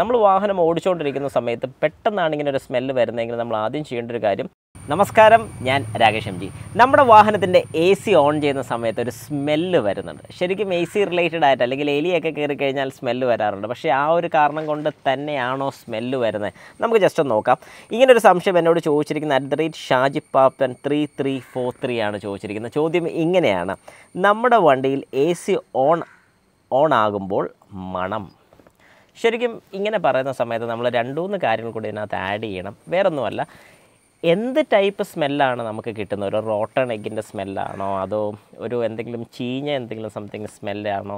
നമ്മൾ വാഹനം ഓടിച്ചുകൊണ്ടിരിക്കുന്ന സമയത്ത് പെട്ടെന്നാണ് ഇങ്ങനെ ഒരു സ്മെല്ല് വരുന്നതെങ്കിൽ നമ്മൾ ആദ്യം ചെയ്യേണ്ട ഒരു കാര്യം നമസ്കാരം ഞാൻ രാകേഷ് എം ജി നമ്മുടെ വാഹനത്തിൻ്റെ എ സി ഓൺ ചെയ്യുന്ന സമയത്ത് ഒരു സ്മെല്ല് വരുന്നുണ്ട് ശരിക്കും എ സി റിലേറ്റഡ് ആയിട്ട് അല്ലെങ്കിൽ എലിയൊക്കെ കയറി കഴിഞ്ഞാൽ സ്മെല്ല് വരാറുണ്ട് പക്ഷേ ആ ഒരു കാരണം കൊണ്ട് തന്നെയാണോ സ്മെല്ല് വരുന്നത് നമുക്ക് ജസ്റ്റ് ഒന്ന് നോക്കാം ഇങ്ങനൊരു സംശയം എന്നോട് ചോദിച്ചിരിക്കുന്ന at the rate Shaji Pappan three three four three ആണ് ചോദിച്ചിരിക്കുന്നത് ചോദ്യം ഇങ്ങനെയാണ് നമ്മുടെ വണ്ടിയിൽ എ സി ഓൺ ഓൺ ആകുമ്പോൾ മണം ശരിക്കും ഇങ്ങനെ പറയുന്ന സമയത്ത് നമ്മൾ മൂന്ന് കാര്യങ്ങൾ കൂടി ഇതിനകത്ത് ആഡ് ചെയ്യണം വേറൊന്നുമല്ല എന്ത് ടൈപ്പ് സ്മെല്ലാണ് നമുക്ക് കിട്ടുന്നത് ഒരു റോട്ടൺ എഗ്ഗിൻ്റെ സ്മെല്ലാണോ അതോ ഒരു എന്തെങ്കിലും ചീഞ്ഞ എന്തെങ്കിലും സംതിങ് സ്മെല്ലാണോ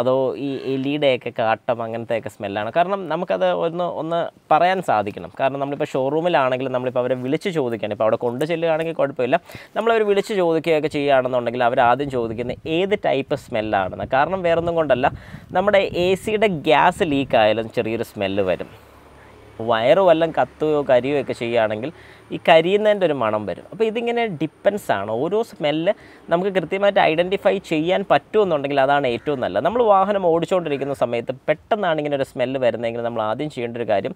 അതോ ഈ എലിയുടെയൊക്കെ കാട്ടം അങ്ങനത്തെയൊക്കെ സ്മെല്ലാണോ കാരണം നമുക്കത് ഒന്ന് ഒന്ന് പറയാൻ സാധിക്കണം കാരണം നമ്മളിപ്പോൾ ഷോറൂമിലാണെങ്കിലും നമ്മളിപ്പോൾ അവരെ വിളിച്ച് ചോദിക്കണം ഇപ്പോൾ അവിടെ കൊണ്ടു ചെല്ലുകയാണെങ്കിൽ കുഴപ്പമില്ല നമ്മളവർ വിളിച്ച് ചോദിക്കുകയൊക്കെ ചെയ്യുകയാണെന്നുണ്ടെങ്കിൽ അവരാദ്യം ചോദിക്കുന്നത് ഏത് ടൈപ്പ് സ്മെല്ലാണെന്ന് കാരണം വേറൊന്നും കൊണ്ടല്ല നമ്മുടെ എ സിയുടെ ഗ്യാസ് ലീക്കായാലും ചെറിയൊരു സ്മെല്ല് വരും വയറ് വല്ലതും കത്തുകയോ കരിയോ ഒക്കെ ചെയ്യുകയാണെങ്കിൽ ഈ കരിയുന്നതിൻ്റെ ഒരു മണം വരും അപ്പോൾ ഇതിങ്ങനെ ഡിപ്പെൻസ് ആണ് ഓരോ സ്മെല്ല് നമുക്ക് കൃത്യമായിട്ട് ഐഡൻറ്റിഫൈ ചെയ്യാൻ പറ്റുമെന്നുണ്ടെങ്കിൽ അതാണ് ഏറ്റവും നല്ലത് നമ്മൾ വാഹനം ഓടിച്ചുകൊണ്ടിരിക്കുന്ന സമയത്ത് പെട്ടെന്നാണ് ഇങ്ങനെ ഒരു സ്മെല്ല് വരുന്നതെങ്കിൽ നമ്മൾ ആദ്യം ചെയ്യേണ്ട ഒരു കാര്യം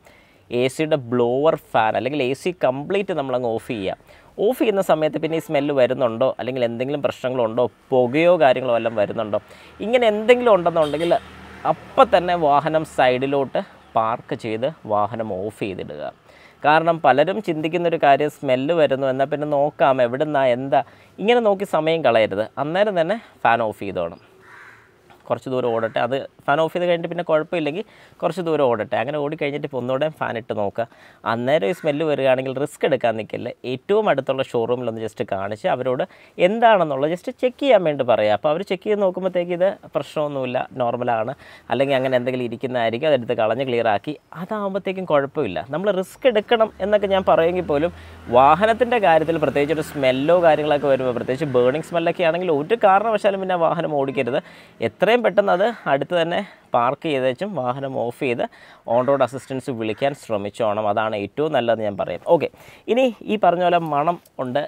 എ സിയുടെ ബ്ലോവർ ഫാൻ അല്ലെങ്കിൽ എ സി കംപ്ലീറ്റ് നമ്മളങ്ങ് ഓഫ് ചെയ്യുക ഓഫ് ചെയ്യുന്ന സമയത്ത് പിന്നെ ഈ സ്മെല്ല് വരുന്നുണ്ടോ അല്ലെങ്കിൽ എന്തെങ്കിലും പ്രശ്നങ്ങളുണ്ടോ പുകയോ കാര്യങ്ങളോ എല്ലാം വരുന്നുണ്ടോ ഇങ്ങനെ എന്തെങ്കിലും ഉണ്ടെന്നുണ്ടെങ്കിൽ അപ്പം തന്നെ വാഹനം സൈഡിലോട്ട് പാർക്ക് ചെയ്ത് വാഹനം ഓഫ് ചെയ്തിടുക കാരണം പലരും ചിന്തിക്കുന്നൊരു കാര്യം സ്മെല്ല് വരുന്നു എന്നാൽ പിന്നെ നോക്കാം എവിടെ നിന്നാ എന്താ ഇങ്ങനെ നോക്കി സമയം കളയരുത് അന്നേരം തന്നെ ഫാൻ ഓഫ് ചെയ്തോണം കുറച്ച് ദൂരം ഓടട്ടെ അത് ഫാൻ ഓഫ് ചെയ്ത് കഴിഞ്ഞിട്ട് പിന്നെ കുഴപ്പമില്ലെങ്കിൽ കുറച്ച് ദൂരം ഓടട്ടെ അങ്ങനെ ഓടിക്കഴിഞ്ഞിട്ട് ഇപ്പോൾ ഒന്നുകൂടെ ഫാൻ ഇട്ട് നോക്കുക അന്നേരം ഈ സ്മെല്ല് വരികയാണെങ്കിൽ റിസ്ക് എടുക്കാൻ നിൽക്കില്ല ഏറ്റവും അടുത്തുള്ള ഷോറൂമിലൊന്ന് ജസ്റ്റ് കാണിച്ച് അവരോട് എന്താണെന്നുള്ളത് ജസ്റ്റ് ചെക്ക് ചെയ്യാൻ വേണ്ടി പറയുക അപ്പോൾ അവർ ചെക്ക് ചെയ്ത് നോക്കുമ്പോഴത്തേക്ക് ഇത് പ്രശ്നമൊന്നുമില്ല നോർമലാണ് അല്ലെങ്കിൽ അങ്ങനെ എന്തെങ്കിലും ഇരിക്കുന്നതായിരിക്കും അതെടുത്ത് കളഞ്ഞ് ക്ലിയർ ആക്കി അതാകുമ്പോഴത്തേക്കും കുഴപ്പമില്ല നമ്മൾ റിസ്ക് എടുക്കണം എന്നൊക്കെ ഞാൻ പറയുമെങ്കിൽ പോലും വാഹനത്തിൻ്റെ കാര്യത്തിൽ പ്രത്യേകിച്ച് ഒരു സ്മെല്ലോ കാര്യങ്ങളൊക്കെ വരുമ്പോൾ പ്രത്യേകിച്ച് ബേണിംഗ് സ്മെല്ലൊക്കെ ആണെങ്കിൽ ഒരു കാരണവശാലും പിന്നെ വാഹനം ഓടിക്കരുത് എത്രയും പെട്ടെന്ന് അത് അടുത്ത് തന്നെ henne. പാർക്ക് ചെയ്തേച്ചും വാഹനം ഓഫ് ചെയ്ത് ഓൺ റോഡ് അസിസ്റ്റൻസ് വിളിക്കാൻ ശ്രമിച്ചോണം അതാണ് ഏറ്റവും നല്ലതെന്ന് ഞാൻ പറയും ഓക്കെ ഇനി ഈ പറഞ്ഞ പോലെ മണം ഉണ്ട്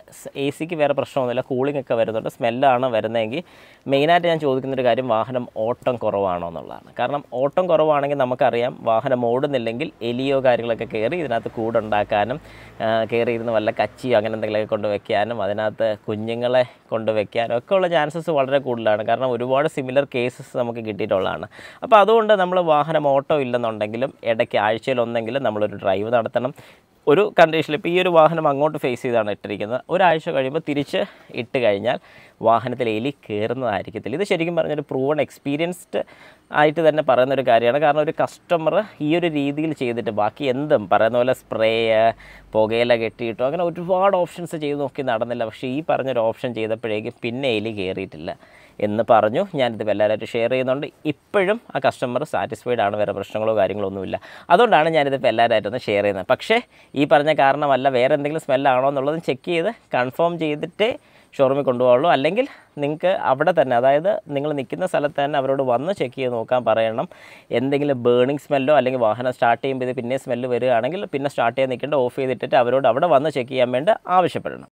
എ സിക്ക് വേറെ പ്രശ്നമൊന്നുമില്ല കൂളിംഗ് ഒക്കെ വരുന്നുണ്ട് സ്മെല്ലാണ് വരുന്നതെങ്കിൽ മെയിനായിട്ട് ഞാൻ ചോദിക്കുന്നൊരു കാര്യം വാഹനം ഓട്ടം കുറവാണോ എന്നുള്ളതാണ് കാരണം ഓട്ടം കുറവാണെങ്കിൽ നമുക്കറിയാം വാഹനം ഓടുന്നില്ലെങ്കിൽ എലിയോ കാര്യങ്ങളൊക്കെ കയറി ഇതിനകത്ത് കൂടുണ്ടാക്കാനും കയറിയിരുന്ന് വല്ല കച്ചിയോ അങ്ങനെ എന്തെങ്കിലുമൊക്കെ കൊണ്ട് വയ്ക്കാനും അതിനകത്ത് കുഞ്ഞുങ്ങളെ കൊണ്ടുവയ്ക്കാനും ഒക്കെ ഉള്ള ചാൻസസ് വളരെ കൂടുതലാണ് കാരണം ഒരുപാട് സിമിലർ കേസസ് നമുക്ക് കിട്ടിയിട്ടുള്ളതാണ് അപ്പോൾ അപ്പോൾ അതുകൊണ്ട് നമ്മൾ വാഹനം ഓട്ടോ ഇല്ലെന്നുണ്ടെങ്കിലും ഇടയ്ക്ക് ആഴ്ചയിൽ ഒന്നെങ്കിലും നമ്മളൊരു ഡ്രൈവ് നടത്തണം ഒരു കണ്ടീഷനിൽ ഇപ്പോൾ ഈ ഒരു വാഹനം അങ്ങോട്ട് ഫേസ് ചെയ്താണ് ഇട്ടിരിക്കുന്നത് ഒരാഴ്ച കഴിയുമ്പോൾ തിരിച്ച് ഇട്ട് കഴിഞ്ഞാൽ വാഹനത്തിൽ എലി കയറുന്നതായിരിക്കത്തില്ല ഇത് ശരിക്കും പറഞ്ഞൊരു പ്രൂവൺ എക്സ്പീരിയൻസ്ഡ് ആയിട്ട് തന്നെ പറയുന്ന ഒരു കാര്യമാണ് കാരണം ഒരു കസ്റ്റമർ ഈ ഒരു രീതിയിൽ ചെയ്തിട്ട് ബാക്കി എന്തും പറയുന്ന പോലെ സ്പ്രേ പുകയില കെട്ടിയിട്ടോ അങ്ങനെ ഒരുപാട് ഓപ്ഷൻസ് ചെയ്ത് നോക്കി നടന്നില്ല പക്ഷേ ഈ പറഞ്ഞൊരു ഓപ്ഷൻ ചെയ്തപ്പോഴേക്കും പിന്നെ എലി കയറിയിട്ടില്ല എന്ന് പറഞ്ഞു ഞാനിത് എല്ലാവരായിട്ട് ഷെയർ ചെയ്യുന്നുണ്ട് ഇപ്പോഴും ആ കസ്റ്റമർ സാറ്റിസ്ഫൈഡ് ആണ് വേറെ പ്രശ്നങ്ങളോ കാര്യങ്ങളോ ഒന്നുമില്ല അതുകൊണ്ടാണ് ഞാനിത് എല്ലാവരായിട്ടൊന്ന് ഷെയർ ചെയ്യുന്നത് പക്ഷേ ഈ പറഞ്ഞ കാരണമല്ല വേറെ എന്തെങ്കിലും സ്മെല്ലാണോ എന്നുള്ളതും ചെക്ക് ചെയ്ത് കൺഫേം ചെയ്തിട്ടേ ഷോറൂമിൽ കൊണ്ടുപോകുള്ളൂ അല്ലെങ്കിൽ നിങ്ങൾക്ക് അവിടെ തന്നെ അതായത് നിങ്ങൾ നിൽക്കുന്ന സ്ഥലത്ത് തന്നെ അവരോട് വന്ന് ചെക്ക് ചെയ്ത് നോക്കാൻ പറയണം എന്തെങ്കിലും ബേണിംഗ് സ്മെല്ലോ അല്ലെങ്കിൽ വാഹനം സ്റ്റാർട്ട് ചെയ്യുമ്പോൾ ഇത് പിന്നെ സ്മെല്ല് വരികയാണെങ്കിൽ പിന്നെ സ്റ്റാർട്ട് ചെയ്യാൻ നിൽക്കേണ്ട ഓഫ് ചെയ്തിട്ടിട്ട് അവരോട് അവിടെ വന്ന് ചെക്ക് ചെയ്യാൻ വേണ്ടി ആവശ്യപ്പെടണം